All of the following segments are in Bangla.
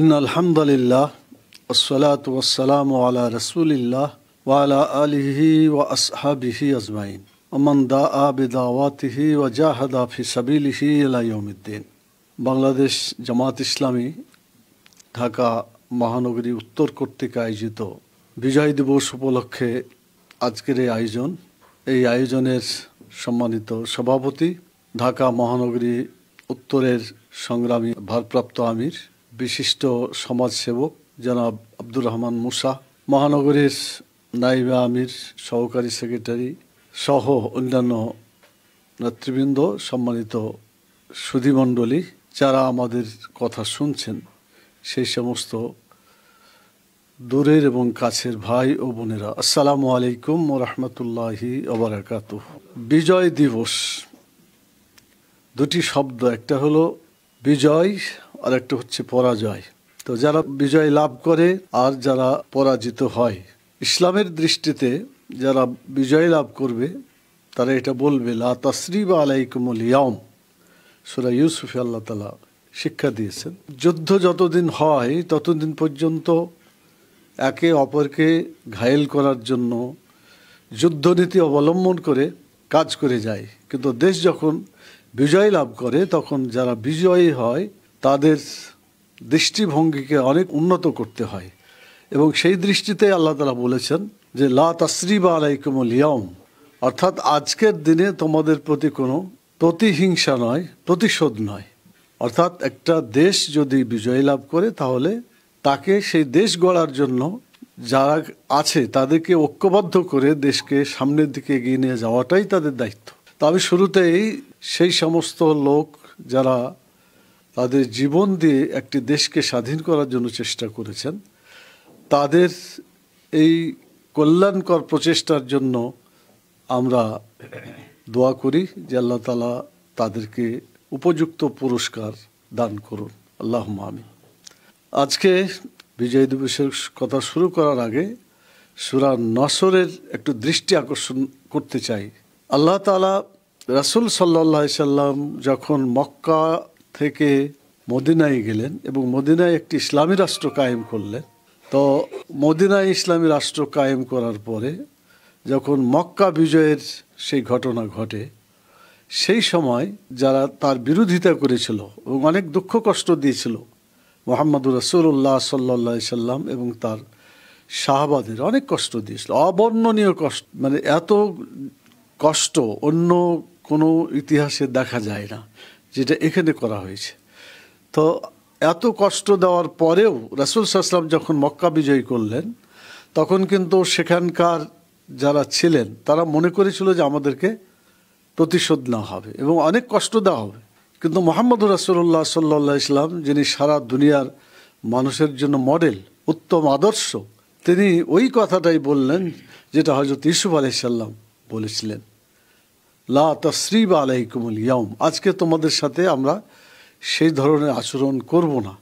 ان الحمد لله والصلاه والسلام على رسول الله وعلى اله واصحابه اجمعين ومن دعا بدعوته وجاهد في سبيله الى يوم الدين বাংলাদেশ জামাত ইসলামী ঢাকা মহানগরী উত্তর কর্তৃক আয়োজিত বিজয় দিবস উপলক্ষে আজকের এই আয়োজন এই আয়োজনের সম্মানিত সভাপতি ঢাকা মহানগরী উত্তরের সংগ্রামী ভারপ্রাপ্ত আমির বিশিষ্ট সমাজসেবক জনাব আব্দুর রহমান মুসা মহানগরের নাইবা আমির সহকারী সেক্রেটারি সহ অন্যান্য নেতৃবৃন্দ সম্মানিত সুধীমণ্ডলী যারা আমাদের কথা শুনছেন সেই সমস্ত দূরের এবং কাছের ভাই ও বোনেরা আসসালামু আলাইকুম ও রহমতুল্লাহি অবরাকাত বিজয় দিবস দুটি শব্দ একটা হলো বিজয় আরেকটা হচ্ছে পরাজয় তো যারা বিজয় লাভ করে আর যারা পরাজিত হয় ইসলামের দৃষ্টিতে যারা বিজয় লাভ করবে তারা এটা বলবে লা বা আলাইকুমুল ইয়াম সুরা ইউসুফি আল্লাহ তালা শিক্ষা দিয়েছেন যুদ্ধ যতদিন হয় ততদিন পর্যন্ত একে অপরকে ঘায়েল করার জন্য যুদ্ধনীতি অবলম্বন করে কাজ করে যায় কিন্তু দেশ যখন বিজয় লাভ করে তখন যারা বিজয়ী হয় তাদের দৃষ্টিভঙ্গিকে অনেক উন্নত করতে হয় এবং সেই দৃষ্টিতে আল্লাহ তালা বলেছেন যে লা তসরিবা আলাইকুম লিয়ম অর্থাৎ আজকের দিনে তোমাদের প্রতি কোনো প্রতিহিংসা নয় প্রতিশোধ নয় অর্থাৎ একটা দেশ যদি বিজয় লাভ করে তাহলে তাকে সেই দেশ গড়ার জন্য যারা আছে তাদেরকে ঐক্যবদ্ধ করে দেশকে সামনের দিকে এগিয়ে নিয়ে যাওয়াটাই তাদের দায়িত্ব তবে শুরুতেই সেই সমস্ত লোক যারা তাদের জীবন দিয়ে একটি দেশকে স্বাধীন করার জন্য চেষ্টা করেছেন তাদের এই কল্যাণকর প্রচেষ্টার জন্য আমরা দোয়া করি যে আল্লাহ তালা তাদেরকে উপযুক্ত পুরস্কার দান করুন আল্লাহ আমি আজকে বিজয় দিবসের কথা শুরু করার আগে সুরা নসরের একটু দৃষ্টি আকর্ষণ করতে চাই আল্লাহ তালা রাসুল সাল্লাহ সাল্লাম যখন মক্কা থেকে মদিনায় গেলেন এবং মদিনায় একটি ইসলামী রাষ্ট্র কায়েম করলেন তো মদিনায় ইসলামী রাষ্ট্র কায়েম করার পরে যখন মক্কা বিজয়ের সেই ঘটনা ঘটে সেই সময় যারা তার বিরোধিতা করেছিল এবং অনেক দুঃখ কষ্ট দিয়েছিল মোহাম্মদুর রসুল্লাহ সাল্লা সাল্লাম এবং তার শাহবাদের অনেক কষ্ট দিয়েছিল অবর্ণনীয় কষ্ট মানে এত কষ্ট অন্য কোনো ইতিহাসে দেখা যায় না যেটা এখানে করা হয়েছে তো এত কষ্ট দেওয়ার পরেও রাসুল সাহসালাম যখন মক্কা বিজয় করলেন তখন কিন্তু সেখানকার যারা ছিলেন তারা মনে করেছিল যে আমাদেরকে প্রতিশোধ না হবে এবং অনেক কষ্ট দেওয়া হবে কিন্তু মোহাম্মদ রাসুল্লাহ সাল্লা ইসলাম যিনি সারা দুনিয়ার মানুষের জন্য মডেল উত্তম আদর্শ তিনি ওই কথাটাই বললেন যেটা হজরত ইসুফ আলাইসাল্লাম বলেছিলেন লা তসরিব আলাইকুমুল ইয়ম আজকে তোমাদের সাথে আমরা সেই ধরনের আচরণ করব না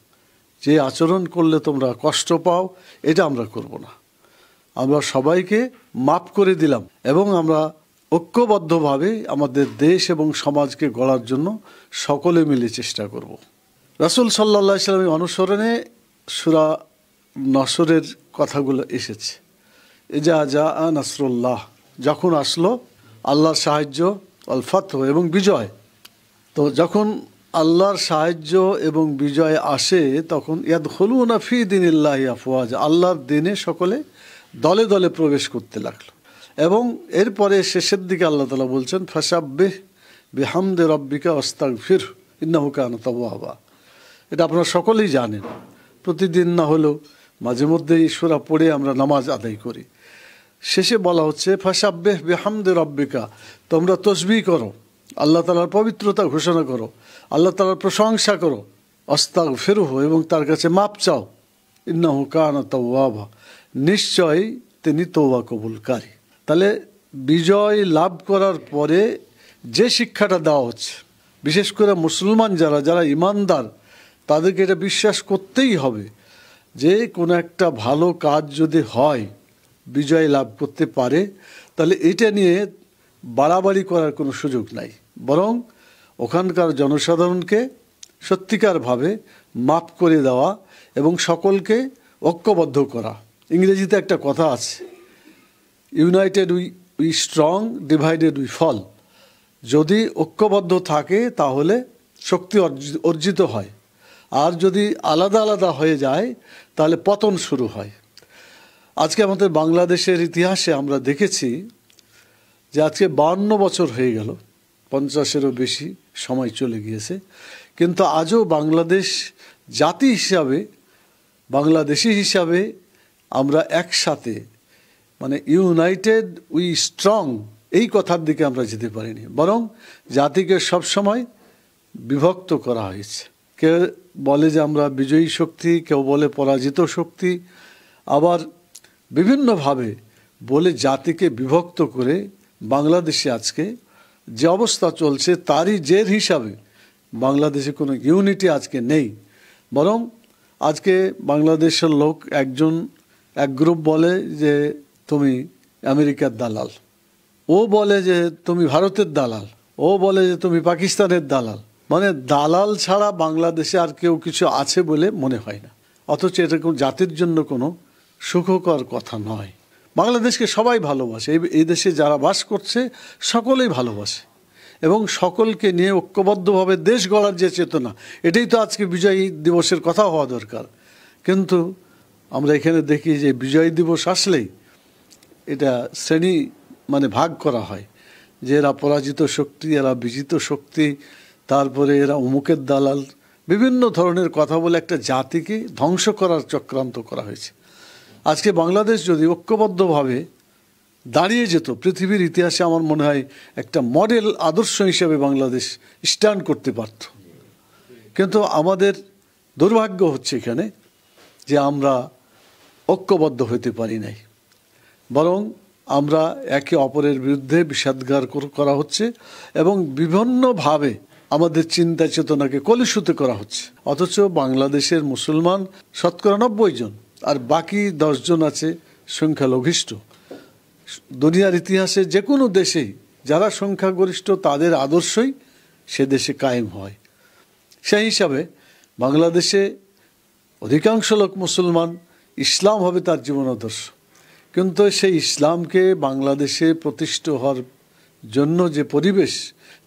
যে আচরণ করলে তোমরা কষ্ট পাও এটা আমরা করব না আমরা সবাইকে মাপ করে দিলাম এবং আমরা ঐক্যবদ্ধভাবে আমাদের দেশ এবং সমাজকে গড়ার জন্য সকলে মিলে চেষ্টা করব। রাসুল সাল্লা ইসলামের অনুসরণে সুরা নসরের কথাগুলো এসেছে এজা যা নাসরুল্লাহ যখন আসলো আল্লাহর সাহায্য অল এবং বিজয় তো যখন আল্লাহর সাহায্য এবং বিজয় আসে তখন ইয়াদ হলু নাফি দিন ইল্লাহ আফওয়াজ আল্লাহর দিনে সকলে দলে দলে প্রবেশ করতে লাগলো এবং এরপরে শেষের দিকে আল্লাহ তালা বলছেন ফাসাব্বেহ বিহামদে রব্বিকা অস্তাক ফির ইন্নাহু কান তবাবা এটা আপনারা সকলেই জানেন প্রতিদিন না হলেও মাঝে মধ্যে ঈশ্বরা পড়ে আমরা নামাজ আদায় করি শেষে বলা হচ্ছে ফাশাব্বেহ বেহামদের রব্বিকা তোমরা তসবি করো আল্লাহ তালার পবিত্রতা ঘোষণা করো আল্লাহ তালার প্রশংসা করো অস্তাগ ফেরু এবং তার কাছে মাপ চাও ইন্না কানা তওয়াবা নিশ্চয়ই তিনি তৌবা কবুলকারী তাহলে বিজয় লাভ করার পরে যে শিক্ষাটা দেওয়া হচ্ছে বিশেষ করে মুসলমান যারা যারা ইমানদার তাদেরকে এটা বিশ্বাস করতেই হবে যে কোনো একটা ভালো কাজ যদি হয় বিজয় লাভ করতে পারে তাহলে এটা নিয়ে বাড়াবাড়ি করার কোনো সুযোগ নাই বরং ওখানকার জনসাধারণকে সত্যিকারভাবে মাপ করে দেওয়া এবং সকলকে ঐক্যবদ্ধ করা ইংরেজিতে একটা কথা আছে united we we strong divided we fall যদি ঐক্যবদ্ধ থাকে তাহলে শক্তি অর্জিত হয় আর যদি আলাদা আলাদা হয়ে যায় তাহলে পতন শুরু হয় আজকে আমাদের বাংলাদেশের ইতিহাসে আমরা দেখেছি যে আজকে বান্ন বছর হয়ে গেল পঞ্চাশেরও বেশি সময় চলে গিয়েছে কিন্তু আজও বাংলাদেশ জাতি হিসাবে বাংলাদেশি হিসাবে আমরা একসাথে মানে ইউনাইটেড উই স্ট্রং এই কথার দিকে আমরা যেতে পারিনি বরং জাতিকে সবসময় বিভক্ত করা হয়েছে কেউ বলে যে আমরা বিজয়ী শক্তি কেউ বলে পরাজিত শক্তি আবার বিভিন্নভাবে বলে জাতিকে বিভক্ত করে বাংলাদেশে আজকে যে অবস্থা চলছে তারই জের হিসাবে বাংলাদেশে কোনো ইউনিটি আজকে নেই বরং আজকে বাংলাদেশের লোক একজন এক গ্রুপ বলে যে তুমি আমেরিকার দালাল ও বলে যে তুমি ভারতের দালাল ও বলে যে তুমি পাকিস্তানের দালাল মানে দালাল ছাড়া বাংলাদেশে আর কেউ কিছু আছে বলে মনে হয় না অথচ এটা কোনো জাতির জন্য কোনো সুখকর কথা নয় বাংলাদেশকে সবাই ভালোবাসে এই দেশে যারা বাস করছে সকলেই ভালোবাসে এবং সকলকে নিয়ে ঐক্যবদ্ধভাবে দেশ গড়ার যে চেতনা এটাই তো আজকে বিজয়ী দিবসের কথা হওয়া দরকার কিন্তু আমরা এখানে দেখি যে বিজয় দিবস আসলেই এটা শ্রেণী মানে ভাগ করা হয় যে এরা পরাজিত শক্তি এরা বিজিত শক্তি তারপরে এরা অমুকের দালাল বিভিন্ন ধরনের কথা বলে একটা জাতিকে ধ্বংস করার চক্রান্ত করা হয়েছে আজকে বাংলাদেশ যদি ঐক্যবদ্ধভাবে দাঁড়িয়ে যেত পৃথিবীর ইতিহাসে আমার মনে হয় একটা মডেল আদর্শ হিসেবে বাংলাদেশ স্ট্যান্ড করতে পারত কিন্তু আমাদের দুর্ভাগ্য হচ্ছে এখানে যে আমরা ঐক্যবদ্ধ হতে পারি নাই বরং আমরা একে অপরের বিরুদ্ধে বিষাদগার করা হচ্ছে এবং বিভিন্নভাবে আমাদের চিন্তা চেতনাকে কলুষিত করা হচ্ছে অথচ বাংলাদেশের মুসলমান শতকরা নব্বই জন আর বাকি দশজন আছে সংখ্যালঘিষ্ঠ দুনিয়ার ইতিহাসে যে কোনো দেশেই যারা সংখ্যাগরিষ্ঠ তাদের আদর্শই সে দেশে কায়েম হয় সেই হিসাবে বাংলাদেশে অধিকাংশ লোক মুসলমান ইসলাম হবে তার জীবন আদর্শ কিন্তু সেই ইসলামকে বাংলাদেশে প্রতিষ্ঠিত হওয়ার জন্য যে পরিবেশ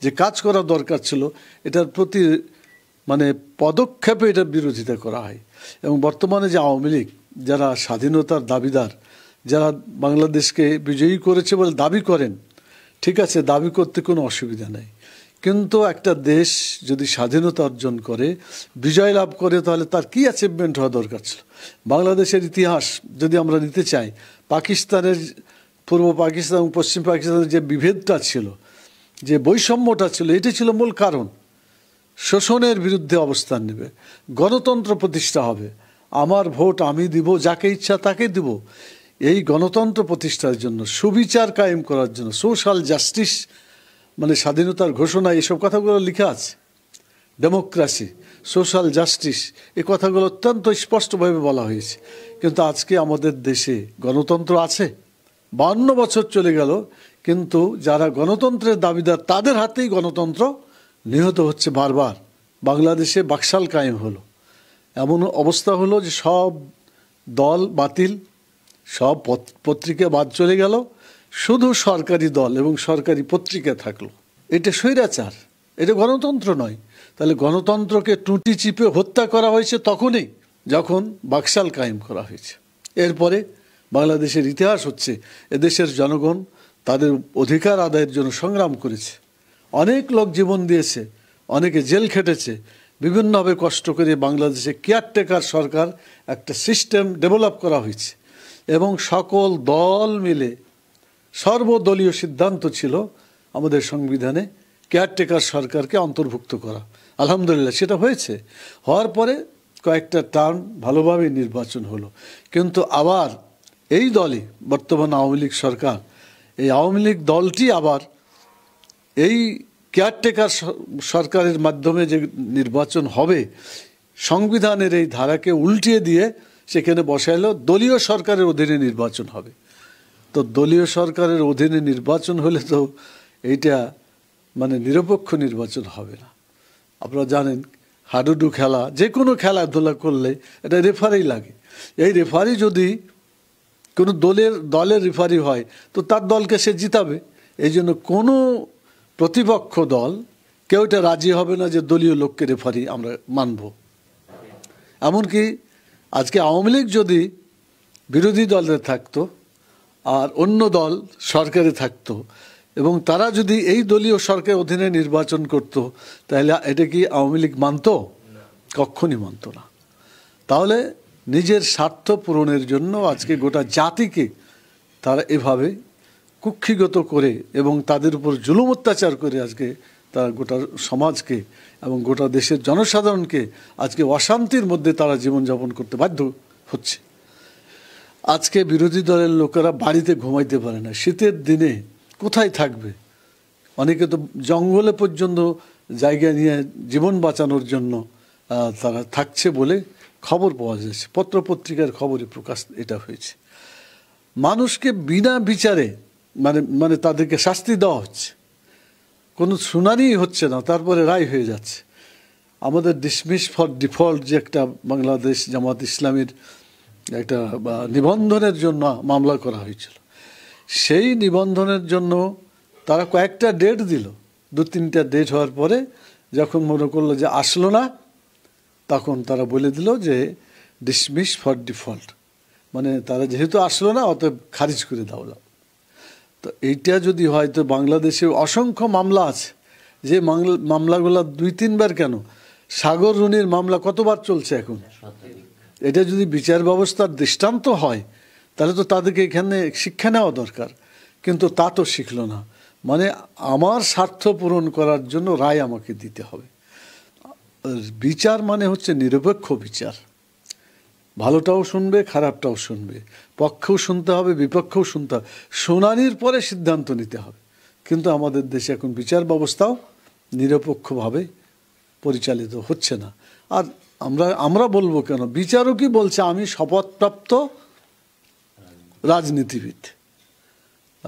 যে কাজ করা দরকার ছিল এটার প্রতি মানে পদক্ষেপে এটা বিরোধিতা করা হয় এবং বর্তমানে যে আওয়ামী লীগ যারা স্বাধীনতার দাবিদার যারা বাংলাদেশকে বিজয়ী করেছে বলে দাবি করেন ঠিক আছে দাবি করতে কোনো অসুবিধা নেই কিন্তু একটা দেশ যদি স্বাধীনতা অর্জন করে বিজয় লাভ করে তাহলে তার কি অ্যাচিভমেন্ট হওয়া দরকার ছিল বাংলাদেশের ইতিহাস যদি আমরা নিতে চাই পাকিস্তানের পূর্ব পাকিস্তান এবং পশ্চিম পাকিস্তানের যে বিভেদটা ছিল যে বৈষম্যটা ছিল এটি ছিল মূল কারণ শোষণের বিরুদ্ধে অবস্থান নেবে গণতন্ত্র প্রতিষ্ঠা হবে আমার ভোট আমি দিব যাকে ইচ্ছা তাকে দিব এই গণতন্ত্র প্রতিষ্ঠার জন্য সুবিচার কায়েম করার জন্য সোশ্যাল জাস্টিস মানে স্বাধীনতার ঘোষণা এসব কথাগুলো লেখা আছে ডেমোক্রাসি সোশ্যাল জাস্টিস এ কথাগুলো অত্যন্ত স্পষ্টভাবে বলা হয়েছে কিন্তু আজকে আমাদের দেশে গণতন্ত্র আছে বান্ন বছর চলে গেল কিন্তু যারা গণতন্ত্রের দাবিদার তাদের হাতেই গণতন্ত্র নিহত হচ্ছে বারবার বাংলাদেশে বাকশাল কায়েম হলো এমন অবস্থা হলো যে সব দল বাতিল সব পত্রিকা বাদ চলে গেল শুধু সরকারি দল এবং সরকারি পত্রিকা থাকলো এটা স্বৈরাচার এটা গণতন্ত্র নয় তাহলে গণতন্ত্রকে টুটি চিপে হত্যা করা হয়েছে তখনই যখন বাকশাল কায়েম করা হয়েছে এরপরে বাংলাদেশের ইতিহাস হচ্ছে এদেশের জনগণ তাদের অধিকার আদায়ের জন্য সংগ্রাম করেছে অনেক লোক জীবন দিয়েছে অনেকে জেল খেটেছে বিভিন্নভাবে কষ্ট করে বাংলাদেশে কেয়ারটেকার সরকার একটা সিস্টেম ডেভেলপ করা হয়েছে এবং সকল দল মিলে সর্বদলীয় সিদ্ধান্ত ছিল আমাদের সংবিধানে কেয়ারটেকার সরকারকে অন্তর্ভুক্ত করা আলহামদুলিল্লাহ সেটা হয়েছে হওয়ার পরে কয়েকটা টার্ম ভালোভাবে নির্বাচন হলো কিন্তু আবার এই দলই বর্তমান আওয়ামী লীগ সরকার এই আওয়ামী লীগ দলটি আবার এই কেয়ারটেকার সরকারের মাধ্যমে যে নির্বাচন হবে সংবিধানের এই ধারাকে উল্টিয়ে দিয়ে সেখানে বসাইলো দলীয় সরকারের অধীনে নির্বাচন হবে তো দলীয় সরকারের অধীনে নির্বাচন হলে তো এইটা মানে নিরপেক্ষ নির্বাচন হবে না আপনারা জানেন হাডুডু খেলা যে কোনো খেলাধুলা করলে এটা রেফারি লাগে এই রেফারি যদি কোনো দলের দলের রেফারি হয় তো তার দলকে সে জিতাবে এই জন্য কোনো প্রতিপক্ষ দল কেউ এটা রাজি হবে না যে দলীয় লোককে রেফারি আমরা মানব এমনকি আজকে আওয়ামী লীগ যদি বিরোধী দলে থাকতো আর অন্য দল সরকারে থাকতো এবং তারা যদি এই দলীয় সরকারের অধীনে নির্বাচন করত তাহলে এটা কি আওয়ামী লীগ মানত কক্ষণই মানত না তাহলে নিজের স্বার্থ পূরণের জন্য আজকে গোটা জাতিকে তারা এভাবে কুক্ষিগত করে এবং তাদের উপর জুলুম অত্যাচার করে আজকে তারা গোটা সমাজকে এবং গোটা দেশের জনসাধারণকে আজকে অশান্তির মধ্যে তারা জীবনযাপন করতে বাধ্য হচ্ছে আজকে বিরোধী দলের লোকেরা বাড়িতে ঘুমাইতে পারে না শীতের দিনে কোথায় থাকবে অনেকে তো জঙ্গলে পর্যন্ত জায়গা নিয়ে জীবন বাঁচানোর জন্য তারা থাকছে বলে খবর পাওয়া যাচ্ছে পত্রপত্রিকার খবরে প্রকাশ এটা হয়েছে মানুষকে বিনা বিচারে মানে মানে তাদেরকে শাস্তি দেওয়া হচ্ছে কোনো শুনানি হচ্ছে না তারপরে রায় হয়ে যাচ্ছে আমাদের ডিসমিস ফর ডিফল্ট যে একটা বাংলাদেশ জামাত ইসলামের একটা নিবন্ধনের জন্য মামলা করা হয়েছিল সেই নিবন্ধনের জন্য তারা কয়েকটা ডেট দিল দু তিনটা ডেট হওয়ার পরে যখন মনে করলো যে আসলো না তখন তারা বলে দিল যে ডিসমিস ফর ডিফল্ট মানে তারা যেহেতু আসলো না অত খারিজ করে দাও তো এইটা যদি হয় তো বাংলাদেশে অসংখ্য মামলা আছে যে মামলাগুলো দুই তিনবার কেন সাগর রুনির মামলা কতবার চলছে এখন এটা যদি বিচার ব্যবস্থার দৃষ্টান্ত হয় তাহলে তো তাদেরকে এখানে শিক্ষা নেওয়া দরকার কিন্তু তা তো শিখল না মানে আমার স্বার্থ পূরণ করার জন্য রায় আমাকে দিতে হবে বিচার মানে হচ্ছে নিরপেক্ষ বিচার ভালোটাও শুনবে খারাপটাও শুনবে পক্ষেও শুনতে হবে বিপক্ষেও শুনতে হবে শুনানির পরে সিদ্ধান্ত নিতে হবে কিন্তু আমাদের দেশে এখন বিচার ব্যবস্থাও নিরপেক্ষভাবে পরিচালিত হচ্ছে না আর আমরা আমরা বলবো কেন বিচারও কি বলছে আমি শপথপ্রাপ্ত রাজনীতিবিদ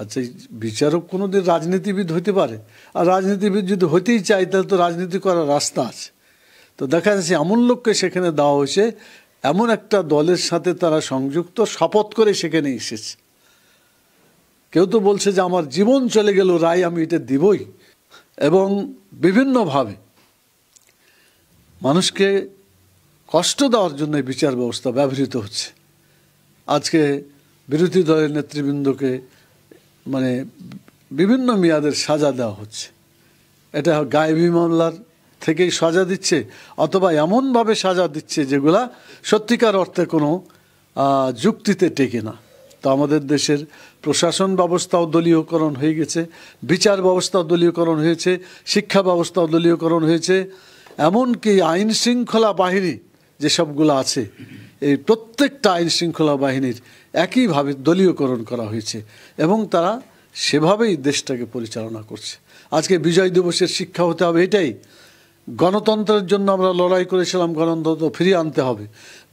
আচ্ছা বিচারক কোনো দিন রাজনীতিবিদ হতে পারে আর রাজনীতিবিদ যদি হতেই চায় তাহলে তো রাজনীতি করার রাস্তা আছে তো দেখা যাচ্ছে এমন লোককে সেখানে দেওয়া হয়েছে এমন একটা দলের সাথে তারা সংযুক্ত শপথ করে সেখানে এসেছে কেউ তো বলছে যে আমার জীবন চলে গেল রায় আমি এটা দিবই এবং বিভিন্নভাবে মানুষকে কষ্ট দেওয়ার জন্য বিচার ব্যবস্থা ব্যবহৃত হচ্ছে আজকে বিরোধী দলের নেতৃবৃন্দকে মানে বিভিন্ন মেয়াদের সাজা দেওয়া হচ্ছে এটা গায়েবী মামলার থেকেই সাজা দিচ্ছে অথবা এমনভাবে সাজা দিচ্ছে যেগুলা সত্যিকার অর্থে কোনো যুক্তিতে টেকে না তো আমাদের দেশের প্রশাসন ব্যবস্থাও দলীয়করণ হয়ে গেছে বিচার ব্যবস্থাও দলীয়করণ হয়েছে শিক্ষা ব্যবস্থাও দলীয়করণ হয়েছে এমনকি আইন শৃঙ্খলা বাহিনী যেসবগুলো আছে এই প্রত্যেকটা আইন শৃঙ্খলা বাহিনীর একইভাবে দলীয়করণ করা হয়েছে এবং তারা সেভাবেই দেশটাকে পরিচালনা করছে আজকে বিজয় দিবসের শিক্ষা হতে হবে এটাই গণতন্ত্রের জন্য আমরা লড়াই করেছিলাম গণতন্ত্র ফিরিয়ে আনতে হবে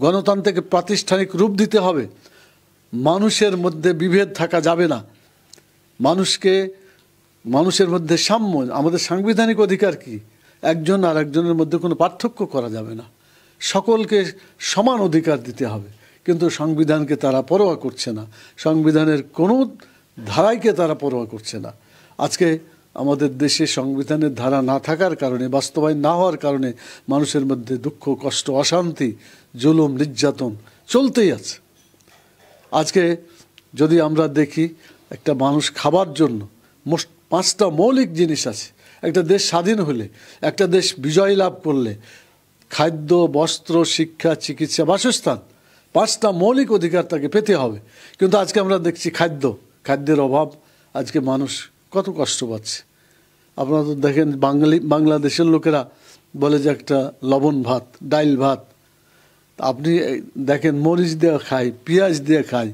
গণতন্ত্রকে প্রাতিষ্ঠানিক রূপ দিতে হবে মানুষের মধ্যে বিভেদ থাকা যাবে না মানুষকে মানুষের মধ্যে সাম্য আমাদের সাংবিধানিক অধিকার কি একজন আর একজনের মধ্যে কোনো পার্থক্য করা যাবে না সকলকে সমান অধিকার দিতে হবে কিন্তু সংবিধানকে তারা পরোয়া করছে না সংবিধানের কোনো ধারাইকে তারা পরোয়া করছে না আজকে আমাদের দেশে সংবিধানের ধারা না থাকার কারণে বাস্তবায়ন না হওয়ার কারণে মানুষের মধ্যে দুঃখ কষ্ট অশান্তি জুলুম নির্যাতন চলতেই আছে আজকে যদি আমরা দেখি একটা মানুষ খাবার জন্য পাঁচটা মৌলিক জিনিস আছে একটা দেশ স্বাধীন হলে একটা দেশ বিজয় লাভ করলে খাদ্য বস্ত্র শিক্ষা চিকিৎসা বাসস্থান পাঁচটা মৌলিক অধিকার তাকে পেতে হবে কিন্তু আজকে আমরা দেখছি খাদ্য খাদ্যের অভাব আজকে মানুষ কত কষ্ট পাচ্ছে আপনারা তো দেখেন বাঙালি বাংলাদেশের লোকেরা বলে যে একটা লবণ ভাত ডাইল ভাত আপনি দেখেন মরিচ দেওয়া খাই পেঁয়াজ দিয়ে খাই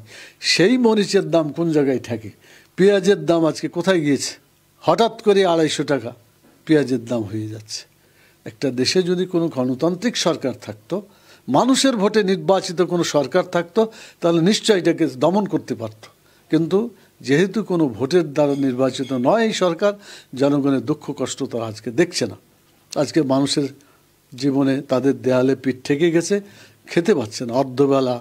সেই মরিচের দাম কোন জায়গায় থাকে পেঁয়াজের দাম আজকে কোথায় গিয়েছে হঠাৎ করে আড়াইশো টাকা পেঁয়াজের দাম হয়ে যাচ্ছে একটা দেশে যদি কোনো গণতান্ত্রিক সরকার থাকতো মানুষের ভোটে নির্বাচিত কোনো সরকার থাকতো তাহলে নিশ্চয় এটাকে দমন করতে পারত কিন্তু যেহেতু কোনো ভোটের দ্বারা নির্বাচিত নয় এই সরকার জনগণের দুঃখ কষ্ট তারা আজকে দেখছে না আজকে মানুষের জীবনে তাদের দেয়ালে পিঠ থেকে গেছে খেতে পাচ্ছে না অর্ধবেলা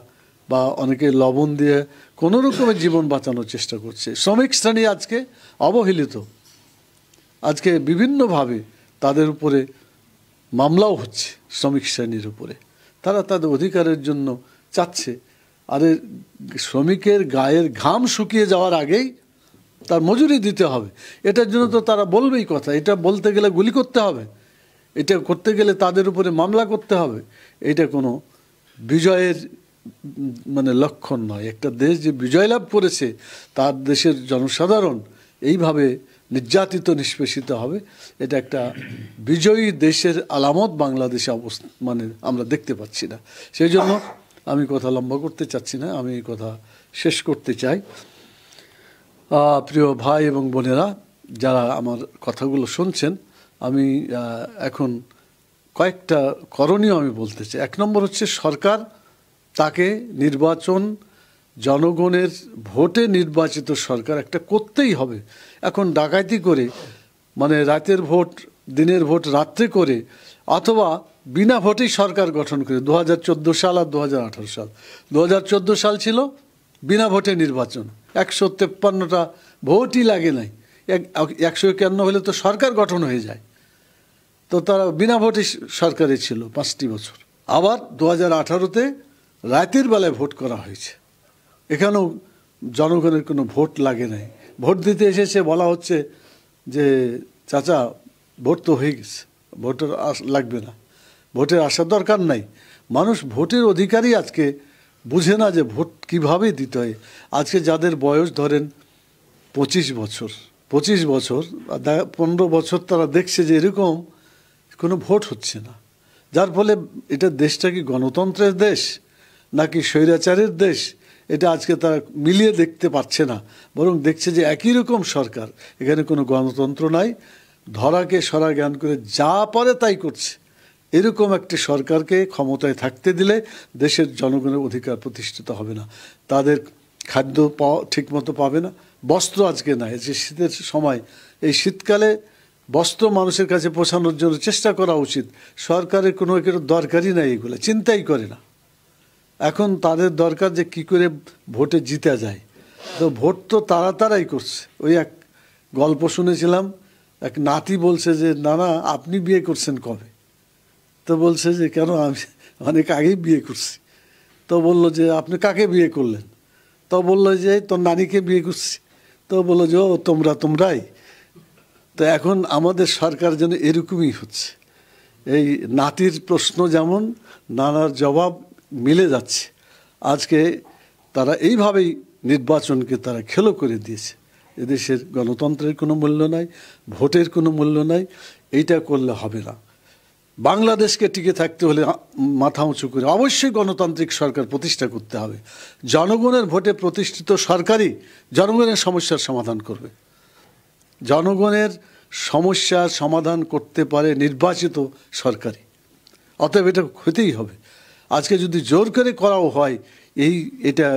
বা অনেকে লবণ দিয়ে কোনো রকমের জীবন বাঁচানোর চেষ্টা করছে শ্রমিক শ্রেণী আজকে অবহেলিত আজকে বিভিন্নভাবে তাদের উপরে মামলাও হচ্ছে শ্রমিক শ্রেণীর উপরে তারা তাদের অধিকারের জন্য চাচ্ছে আরে শ্রমিকের গায়ের ঘাম শুকিয়ে যাওয়ার আগেই তার মজুরি দিতে হবে এটার জন্য তো তারা বলবেই কথা এটা বলতে গেলে গুলি করতে হবে এটা করতে গেলে তাদের উপরে মামলা করতে হবে এটা কোনো বিজয়ের মানে লক্ষণ নয় একটা দেশ যে বিজয় লাভ করেছে তার দেশের জনসাধারণ এইভাবে নির্যাতিত নিষ্পেষিত হবে এটা একটা বিজয়ী দেশের আলামত বাংলাদেশে অবস্থা মানে আমরা দেখতে পাচ্ছি না সেই জন্য আমি কথা লম্বা করতে চাচ্ছি না আমি কথা শেষ করতে চাই প্রিয় ভাই এবং বোনেরা যারা আমার কথাগুলো শুনছেন আমি এখন কয়েকটা করণীয় আমি বলতে চাই এক নম্বর হচ্ছে সরকার তাকে নির্বাচন জনগণের ভোটে নির্বাচিত সরকার একটা করতেই হবে এখন ডাকাতি করে মানে রাতের ভোট দিনের ভোট রাত্রে করে অথবা বিনা ভোটেই সরকার গঠন করে দু হাজার সাল আর দু সাল দু সাল ছিল বিনা ভোটে নির্বাচন একশো তেপ্পান্নটা ভোটই লাগে নাই একশো একান্ন হলে তো সরকার গঠন হয়ে যায় তো তারা বিনা ভোটে সরকারে ছিল পাঁচটি বছর আবার দু হাজার আঠারোতে রাতের বেলায় ভোট করা হয়েছে এখানেও জনগণের কোনো ভোট লাগে নাই ভোট দিতে এসেছে বলা হচ্ছে যে চাচা ভোট তো হয়ে গেছে ভোটার আস লাগবে না ভোটের আসার দরকার নাই মানুষ ভোটের অধিকারই আজকে বুঝে না যে ভোট কিভাবে দিতে হয় আজকে যাদের বয়স ধরেন পঁচিশ বছর পঁচিশ বছর পনেরো বছর তারা দেখছে যে এরকম কোনো ভোট হচ্ছে না যার ফলে এটা দেশটা কি গণতন্ত্রের দেশ নাকি স্বৈরাচারের দেশ এটা আজকে তারা মিলিয়ে দেখতে পাচ্ছে না বরং দেখছে যে একই রকম সরকার এখানে কোনো গণতন্ত্র নাই ধরাকে সরা জ্ঞান করে যা পারে তাই করছে এরকম একটি সরকারকে ক্ষমতায় থাকতে দিলে দেশের জনগণের অধিকার প্রতিষ্ঠিত হবে না তাদের খাদ্য পাওয়া ঠিকমতো পাবে না বস্ত্র আজকে নাই যে শীতের সময় এই শীতকালে বস্ত্র মানুষের কাছে পৌঁছানোর জন্য চেষ্টা করা উচিত সরকারের কোনো একটা দরকারই নাই এগুলো চিন্তাই করে না এখন তাদের দরকার যে কি করে ভোটে জিতা যায় তো ভোট তো তারা তারাই করছে ওই এক গল্প শুনেছিলাম এক নাতি বলছে যে নানা আপনি বিয়ে করছেন কবে তো বলছে যে কেন আমি অনেক আগেই বিয়ে করছি তো বলল যে আপনি কাকে বিয়ে করলেন তো বললো যে তোর নানিকে বিয়ে করছি তো বললো যে ও তোমরা তোমরাই তো এখন আমাদের সরকার যেন এরকমই হচ্ছে এই নাতির প্রশ্ন যেমন নানার জবাব মিলে যাচ্ছে আজকে তারা এইভাবেই নির্বাচনকে তারা খেলো করে দিয়েছে এদেশের গণতন্ত্রের কোনো মূল্য নাই ভোটের কোনো মূল্য নাই এইটা করলে হবে না বাংলাদেশকে টিকে থাকতে হলে মাথা উঁচু করে অবশ্যই গণতান্ত্রিক সরকার প্রতিষ্ঠা করতে হবে জনগণের ভোটে প্রতিষ্ঠিত সরকারই জনগণের সমস্যার সমাধান করবে জনগণের সমস্যার সমাধান করতে পারে নির্বাচিত সরকারই অতএব এটা হতেই হবে আজকে যদি জোর করে করাও হয় এই এটা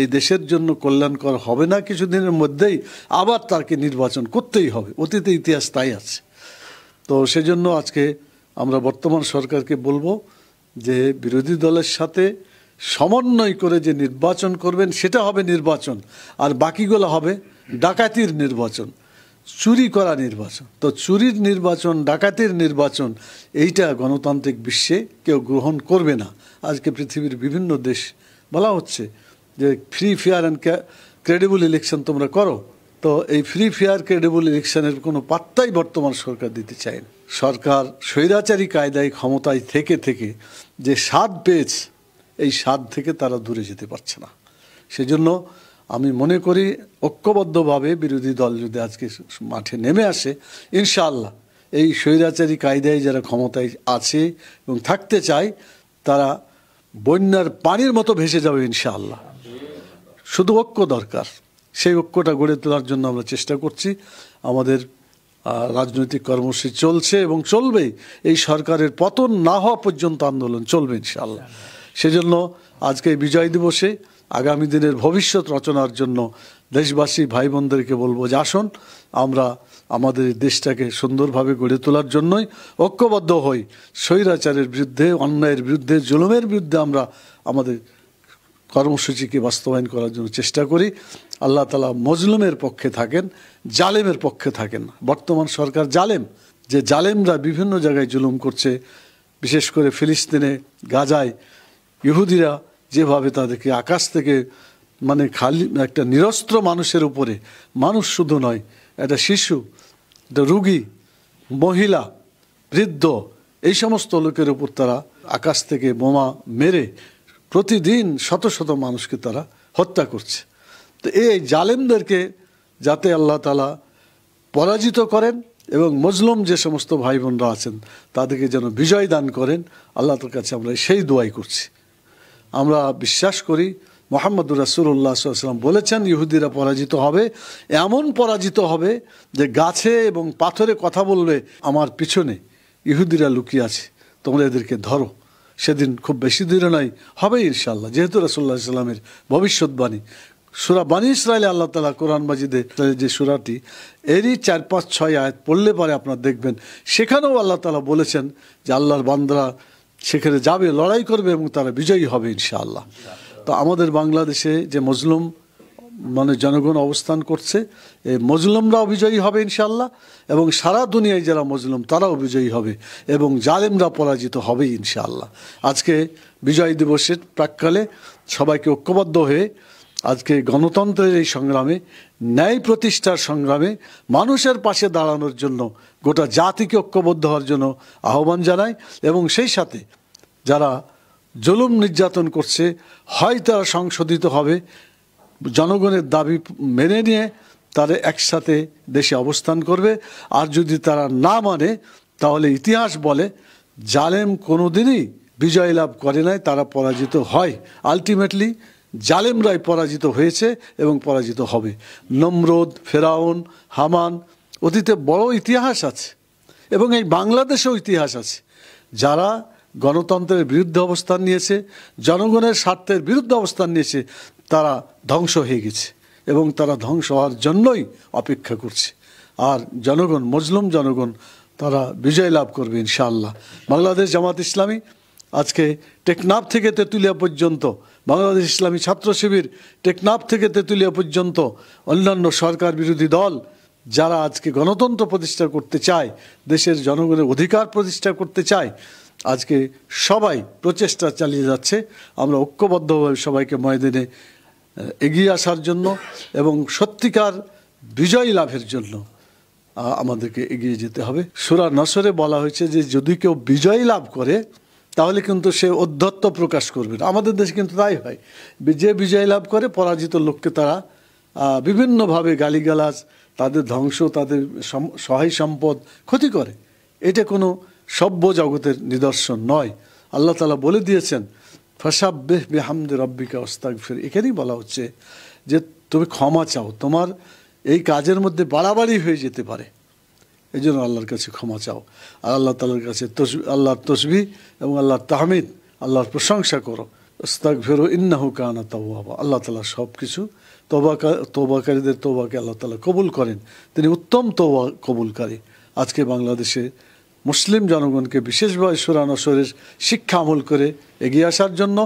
এই দেশের জন্য কল্যাণকর হবে না কিছুদিনের মধ্যেই আবার তাকে নির্বাচন করতেই হবে অতীতে ইতিহাস তাই আছে তো সেজন্য আজকে আমরা বর্তমান সরকারকে বলবো যে বিরোধী দলের সাথে সমন্বয় করে যে নির্বাচন করবেন সেটা হবে নির্বাচন আর বাকিগুলো হবে ডাকাতির নির্বাচন চুরি করা নির্বাচন তো চুরির নির্বাচন ডাকাতির নির্বাচন এইটা গণতান্ত্রিক বিশ্বে কেউ গ্রহণ করবে না আজকে পৃথিবীর বিভিন্ন দেশ বলা হচ্ছে যে free fair and credible election তোমরা করো তো এই ফ্রি ফেয়ার ক্রেডিবল ইলেকশনের কোনো পাত্তাই বর্তমান সরকার দিতে চায় না সরকার স্বৈরাচারী কায়দায় ক্ষমতায় থেকে থেকে যে স্বাদ পেয়েছে এই স্বাদ থেকে তারা দূরে যেতে পারছে না সেজন্য আমি মনে করি ঐক্যবদ্ধভাবে বিরোধী দল যদি আজকে মাঠে নেমে আসে ইনশাআল্লাহ এই স্বৈরাচারী কায়দায় যারা ক্ষমতায় আছে এবং থাকতে চায় তারা বন্যার পানির মতো ভেসে যাবে ইনশাআল্লাহ শুধু ঐক্য দরকার সেই ঐক্যটা গড়ে তোলার জন্য আমরা চেষ্টা করছি আমাদের রাজনৈতিক কর্মসূচি চলছে এবং চলবেই এই সরকারের পতন না হওয়া পর্যন্ত আন্দোলন চলবে ইনশাল্লাহ সেজন্য আজকে বিজয় দিবসে আগামী দিনের ভবিষ্যৎ রচনার জন্য দেশবাসী ভাই বোনদেরকে বলবো যে আসুন আমরা আমাদের দেশটাকে সুন্দরভাবে গড়ে তোলার জন্যই ঐক্যবদ্ধ হই স্বৈরাচারের বিরুদ্ধে অন্যায়ের বিরুদ্ধে জুলুমের বিরুদ্ধে আমরা আমাদের কর্মসূচিকে বাস্তবায়ন করার জন্য চেষ্টা করি আল্লাহ তালা মজলুমের পক্ষে থাকেন জালেমের পক্ষে থাকেন বর্তমান সরকার জালেম যে জালেমরা বিভিন্ন জায়গায় জুলুম করছে বিশেষ করে ফিলিস্তিনে গাজায় ইহুদিরা যেভাবে তাদেরকে আকাশ থেকে মানে খালি একটা নিরস্ত্র মানুষের উপরে মানুষ শুধু নয় একটা শিশু একটা রুগী মহিলা বৃদ্ধ এই সমস্ত লোকের উপর তারা আকাশ থেকে বোমা মেরে প্রতিদিন শত শত মানুষকে তারা হত্যা করছে তো এই জালেমদেরকে যাতে আল্লাহ তালা পরাজিত করেন এবং মজলুম যে সমস্ত ভাই বোনরা আছেন তাদেরকে যেন বিজয় দান করেন আল্লাহ তোর কাছে আমরা সেই দোয়াই করছি আমরা বিশ্বাস করি মোহাম্মদুর রাসুল্লাহ সাল্লাম বলেছেন ইহুদিরা পরাজিত হবে এমন পরাজিত হবে যে গাছে এবং পাথরে কথা বললে আমার পিছনে ইহুদিরা লুকিয়ে আছে তোমরা এদেরকে ধরো সেদিন খুব বেশি দূরে নয় হবে ইনশাল্লাহ যেহেতু রসুল্লাহ ইসলামের ভবিষ্যৎবাণী সুরা বাণী ইসরায়েল আল্লাহ তালা কোরআন মাজিদে যে সুরাটি এরই চার পাঁচ ছয় আয়াত পড়লে পরে আপনার দেখবেন সেখানেও আল্লাহ তালা বলেছেন যে আল্লাহর বান্দরা সেখানে যাবে লড়াই করবে এবং তারা বিজয়ী হবে ইনশাআল্লাহ তো আমাদের বাংলাদেশে যে মজলুম মানে জনগণ অবস্থান করছে মজলুমরা অভিজয়ী হবে ইনশাল্লাহ এবং সারা দুনিয়ায় যারা মজলুম তারা অভিজয়ী হবে এবং জালেমরা পরাজিত হবে ইনশাআল্লাহ আজকে বিজয় দিবসের প্রাককালে সবাইকে ঐক্যবদ্ধ হয়ে আজকে গণতন্ত্রের এই সংগ্রামে ন্যায় প্রতিষ্ঠার সংগ্রামে মানুষের পাশে দাঁড়ানোর জন্য গোটা জাতিকে ঐক্যবদ্ধ হওয়ার জন্য আহ্বান জানাই এবং সেই সাথে যারা জুলুম নির্যাতন করছে হয় তারা সংশোধিত হবে জনগণের দাবি মেনে নিয়ে তারা একসাথে দেশে অবস্থান করবে আর যদি তারা না মানে তাহলে ইতিহাস বলে জালেম কোনোদিনই বিজয় লাভ করে নাই তারা পরাজিত হয় আলটিমেটলি জালেমরাই পরাজিত হয়েছে এবং পরাজিত হবে নমরোদ ফেরাউন হামান অতীতে বড় ইতিহাস আছে এবং এই বাংলাদেশেও ইতিহাস আছে যারা গণতন্ত্রের বিরুদ্ধে অবস্থান নিয়েছে জনগণের স্বার্থের বিরুদ্ধে অবস্থান নিয়েছে তারা ধ্বংস হয়ে গেছে এবং তারা ধ্বংস হওয়ার জন্যই অপেক্ষা করছে আর জনগণ মজলুম জনগণ তারা বিজয় লাভ করবে ইনশাআল্লাহ বাংলাদেশ জামাত ইসলামী আজকে টেকনাফ থেকে তেঁতুলিয়া পর্যন্ত বাংলাদেশ ইসলামী ছাত্র শিবির টেকনাফ থেকে তেঁতুলিয়া পর্যন্ত অন্যান্য সরকার বিরোধী দল যারা আজকে গণতন্ত্র প্রতিষ্ঠা করতে চায় দেশের জনগণের অধিকার প্রতিষ্ঠা করতে চায় আজকে সবাই প্রচেষ্টা চালিয়ে যাচ্ছে আমরা ঐক্যবদ্ধভাবে সবাইকে ময়দানে এগিয়ে আসার জন্য এবং সত্যিকার বিজয় লাভের জন্য আমাদেরকে এগিয়ে যেতে হবে সুরা নসরে বলা হয়েছে যে যদি কেউ বিজয় লাভ করে তাহলে কিন্তু সে অধ্যত্ব প্রকাশ করবে না আমাদের দেশে কিন্তু তাই হয় যে বিজয় লাভ করে পরাজিত লোককে তারা বিভিন্নভাবে গালিগালাজ তাদের ধ্বংস তাদের সহায় সম্পদ ক্ষতি করে এটা কোনো সভ্য জগতের নিদর্শন নয় আল্লাহ তালা বলে দিয়েছেন ফসাব্বেহ বেহামদি রব্বিকা ওস্তাকফির এখানেই বলা হচ্ছে যে তুমি ক্ষমা চাও তোমার এই কাজের মধ্যে বাড়াবাড়ি হয়ে যেতে পারে এই জন্য আল্লাহর কাছে ক্ষমা চাও আর আল্লাহ তালার কাছে আল্লাহর তসবি এবং আল্লাহর তাহমিদ আল্লাহর প্রশংসা করো ওস্তাক ফেরো ইন্নাহু কানা আবা আল্লাহ তালা সব কিছু তোবাকা তোবাকারীদের তোবাকে আল্লাহ তালা কবুল করেন তিনি উত্তম তোবা কবুলকারী আজকে বাংলাদেশে মুসলিম জনগণকে বিশেষভাবে অসরের শিক্ষা আমল করে এগিয়ে আসার জন্য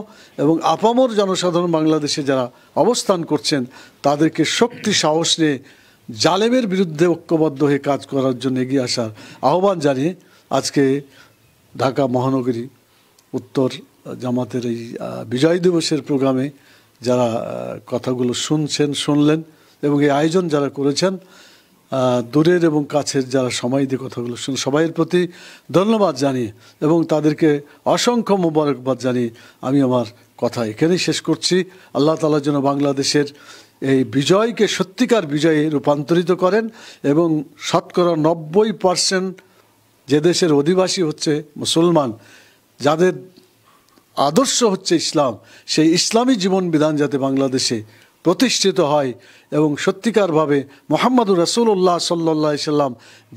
এবং আপামর জনসাধারণ বাংলাদেশে যারা অবস্থান করছেন তাদেরকে শক্তি সাহস নিয়ে জালেমের বিরুদ্ধে ঐক্যবদ্ধ হয়ে কাজ করার জন্য এগিয়ে আসার আহ্বান জানিয়ে আজকে ঢাকা মহানগরী উত্তর জামাতের এই বিজয় দিবসের প্রোগ্রামে যারা কথাগুলো শুনছেন শুনলেন এবং এই আয়োজন যারা করেছেন দূরের এবং কাছের যারা সময় দিয়ে কথাগুলো শুনে সবাইয়ের প্রতি ধন্যবাদ জানিয়ে এবং তাদেরকে অসংখ্য মোবারকবাদ জানিয়ে আমি আমার কথা এখানেই শেষ করছি আল্লাহ তালার জন্য বাংলাদেশের এই বিজয়কে সত্যিকার বিজয়ে রূপান্তরিত করেন এবং শতকরা নব্বই পার্সেন্ট যে দেশের অধিবাসী হচ্ছে মুসলমান যাদের আদর্শ হচ্ছে ইসলাম সেই ইসলামী জীবন বিধান যাতে বাংলাদেশে প্রতিষ্ঠিত হয় এবং সত্যিকারভাবে মোহাম্মদুর রসুল্লাহ সাল্লা সাল্লাম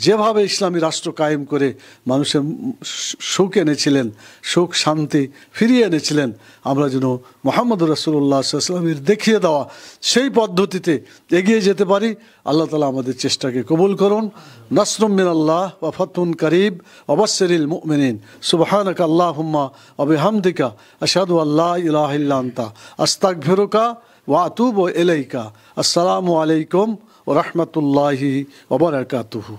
যেভাবে ইসলামী রাষ্ট্র কায়েম করে মানুষের সুখ এনেছিলেন সুখ শান্তি ফিরিয়ে এনেছিলেন আমরা যেন মোহাম্মদুর রসুল্লাহ সাল্লামের দেখিয়ে দেওয়া সেই পদ্ধতিতে এগিয়ে যেতে পারি আল্লাহ তালা আমাদের চেষ্টাকে কবুল করুন নাসরমিন আল্লাহ বা ফতুন করিব অবসরিল মুমিন সুবাহানক আল্লাহ হুম্মা অবহামদিকা আসাদু আল্লাহ ইহিল্লা আস্তাক ভেরুকা ওয়াতুব এলাইকা আসসালামু আলাইকুম ও রহমতুল্লাহি ওবরাকাতুহু